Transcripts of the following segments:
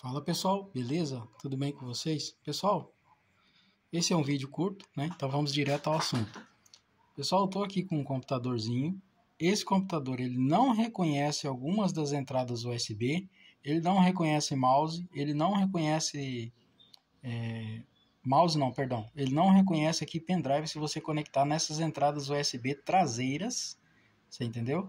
Fala pessoal, beleza? Tudo bem com vocês? Pessoal, esse é um vídeo curto, né? Então vamos direto ao assunto. Pessoal, eu tô aqui com um computadorzinho. Esse computador, ele não reconhece algumas das entradas USB, ele não reconhece mouse, ele não reconhece... É, mouse não, perdão. Ele não reconhece aqui pendrive se você conectar nessas entradas USB traseiras, você entendeu?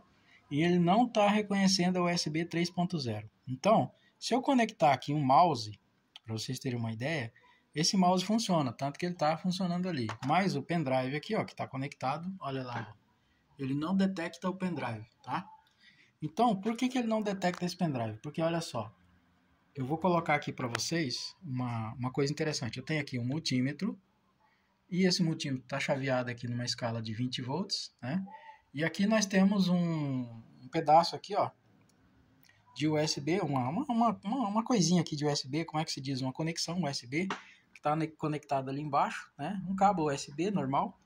E ele não está reconhecendo a USB 3.0. Então, se eu conectar aqui um mouse, para vocês terem uma ideia, esse mouse funciona, tanto que ele está funcionando ali. Mas o pendrive aqui, ó, que está conectado, olha lá, ó, ele não detecta o pendrive, tá? Então, por que, que ele não detecta esse pendrive? Porque olha só, eu vou colocar aqui para vocês uma, uma coisa interessante. Eu tenho aqui um multímetro, e esse multímetro está chaveado aqui numa escala de 20 volts, né? E aqui nós temos um, um pedaço aqui, ó, de USB, uma, uma, uma, uma coisinha aqui de USB, como é que se diz? Uma conexão USB que está conectada ali embaixo, né? Um cabo USB normal.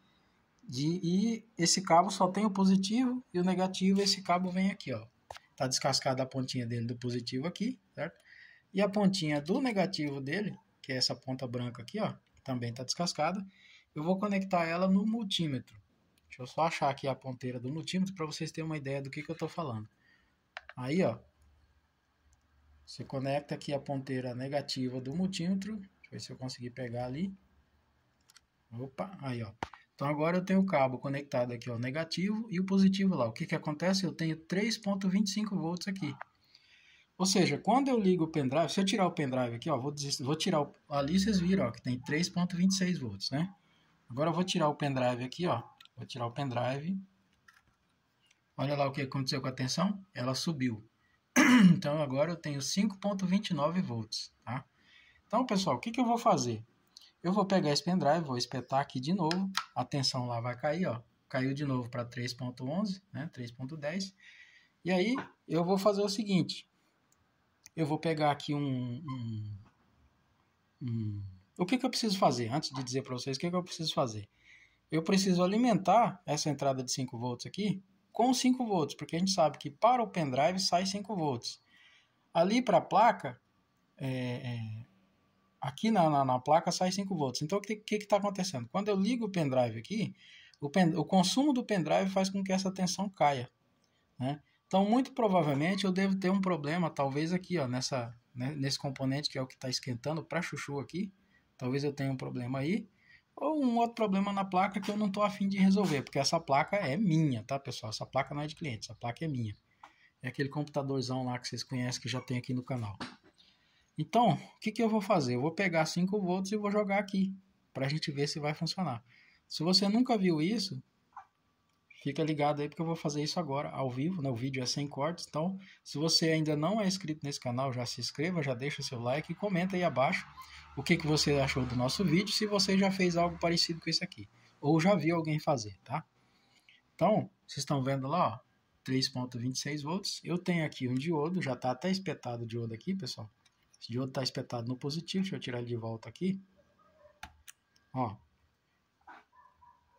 De, e esse cabo só tem o positivo e o negativo. Esse cabo vem aqui, ó. Tá descascada a pontinha dele do positivo aqui, certo? E a pontinha do negativo dele, que é essa ponta branca aqui, ó, também tá descascada. Eu vou conectar ela no multímetro. Deixa eu só achar aqui a ponteira do multímetro para vocês terem uma ideia do que, que eu tô falando. Aí, ó, você conecta aqui a ponteira negativa do multímetro. Deixa eu ver se eu conseguir pegar ali. Opa, aí ó. Então agora eu tenho o cabo conectado aqui, ó, negativo e o positivo lá. O que que acontece? Eu tenho 3.25 volts aqui. Ou seja, quando eu ligo o pendrive, se eu tirar o pendrive aqui, ó, vou, vou tirar o, ali vocês viram, ó, que tem 3.26 volts, né? Agora eu vou tirar o pendrive aqui, ó. Vou tirar o pendrive. Olha lá o que aconteceu com a tensão, ela subiu. então agora eu tenho 5.29 volts, tá? Então, pessoal, o que, que eu vou fazer? Eu vou pegar esse pendrive, vou espetar aqui de novo. A tensão lá vai cair, ó. Caiu de novo para 3.11, né? 3.10. E aí, eu vou fazer o seguinte. Eu vou pegar aqui um... um, um... o que, que eu preciso fazer? Antes de dizer para vocês o que, que eu preciso fazer. Eu preciso alimentar essa entrada de 5 volts aqui com 5 volts, porque a gente sabe que para o pendrive sai 5 volts. Ali para a placa, é, é, aqui na, na, na, placa sai 5 volts. Então o que está que que tá acontecendo? Quando eu ligo o pendrive aqui, o, pen, o consumo do pendrive faz com que essa tensão caia. Né? Então muito provavelmente eu devo ter um problema, talvez aqui ó, nessa, né, nesse componente que é o que está esquentando para chuchu aqui. Talvez eu tenha um problema aí. Ou um outro problema na placa que eu não estou afim de resolver, porque essa placa é minha, tá pessoal? Essa placa não é de cliente, essa placa é minha. É aquele computadorzão lá que vocês conhecem que já tem aqui no canal. Então, o que, que eu vou fazer? Eu vou pegar 5 volts e vou jogar aqui, para a gente ver se vai funcionar. Se você nunca viu isso, fica ligado aí porque eu vou fazer isso agora, ao vivo, né? o vídeo é sem cortes. Então, se você ainda não é inscrito nesse canal, já se inscreva, já deixa seu like e comenta aí abaixo o que, que você achou do nosso vídeo, se você já fez algo parecido com esse aqui, ou já viu alguém fazer, tá? Então, vocês estão vendo lá, 3.26 volts. Eu tenho aqui um diodo, já está até espetado o diodo aqui, pessoal. Esse diodo está espetado no positivo, deixa eu tirar ele de volta aqui. Ó,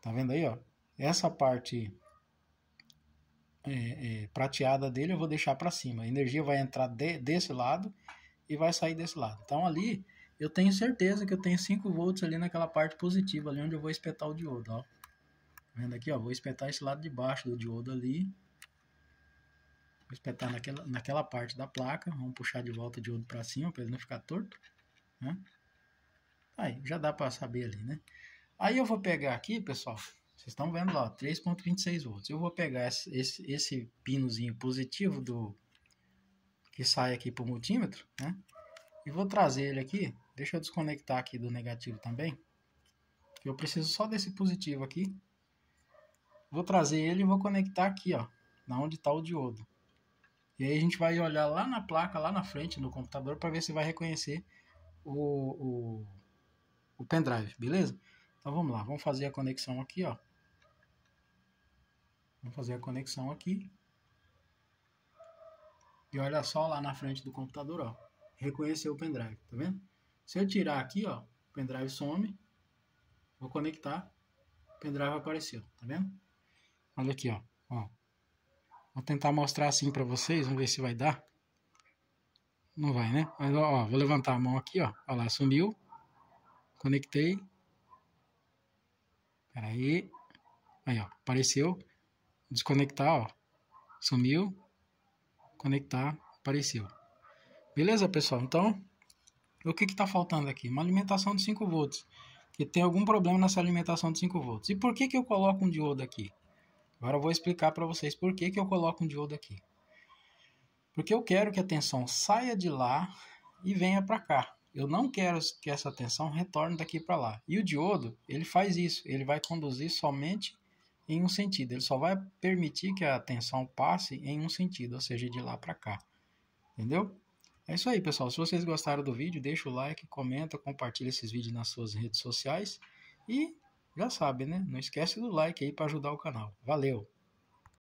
tá vendo aí, ó? Essa parte é, é, prateada dele eu vou deixar para cima. A energia vai entrar de, desse lado e vai sair desse lado. Então ali eu tenho certeza que eu tenho 5 volts ali naquela parte positiva, ali onde eu vou espetar o diodo, ó. Tá vendo aqui, ó, vou espetar esse lado de baixo do diodo ali. Vou espetar naquela, naquela parte da placa. Vamos puxar de volta o diodo para cima, para ele não ficar torto. Né? Aí, já dá para saber ali, né? Aí eu vou pegar aqui, pessoal, vocês estão vendo lá, 3.26 volts. Eu vou pegar esse, esse, esse pinozinho positivo do que sai aqui para o multímetro, né? E vou trazer ele aqui. Deixa eu desconectar aqui do negativo também. Eu preciso só desse positivo aqui. Vou trazer ele e vou conectar aqui, ó. Na onde está o diodo. E aí a gente vai olhar lá na placa, lá na frente no computador, para ver se vai reconhecer o, o, o pendrive, beleza? Então vamos lá, vamos fazer a conexão aqui, ó. Vamos fazer a conexão aqui. E olha só lá na frente do computador, ó reconhecer o pendrive, tá vendo? Se eu tirar aqui, ó, o pendrive some, vou conectar, o pendrive apareceu, tá vendo? Olha aqui, ó, ó. Vou tentar mostrar assim para vocês, vamos ver se vai dar. Não vai, né? Mas, ó, vou levantar a mão aqui, ó. Olha lá, sumiu. Conectei. Pera aí. Aí, ó, apareceu. Desconectar, ó. Sumiu. Conectar, apareceu. Beleza, pessoal? Então, o que está faltando aqui? Uma alimentação de 5 volts. Que tem algum problema nessa alimentação de 5 volts. E por que, que eu coloco um diodo aqui? Agora eu vou explicar para vocês por que, que eu coloco um diodo aqui. Porque eu quero que a tensão saia de lá e venha para cá. Eu não quero que essa tensão retorne daqui para lá. E o diodo, ele faz isso. Ele vai conduzir somente em um sentido. Ele só vai permitir que a tensão passe em um sentido, ou seja, de lá para cá. Entendeu? É isso aí, pessoal. Se vocês gostaram do vídeo, deixa o like, comenta, compartilha esses vídeos nas suas redes sociais. E já sabe, né? Não esquece do like aí para ajudar o canal. Valeu!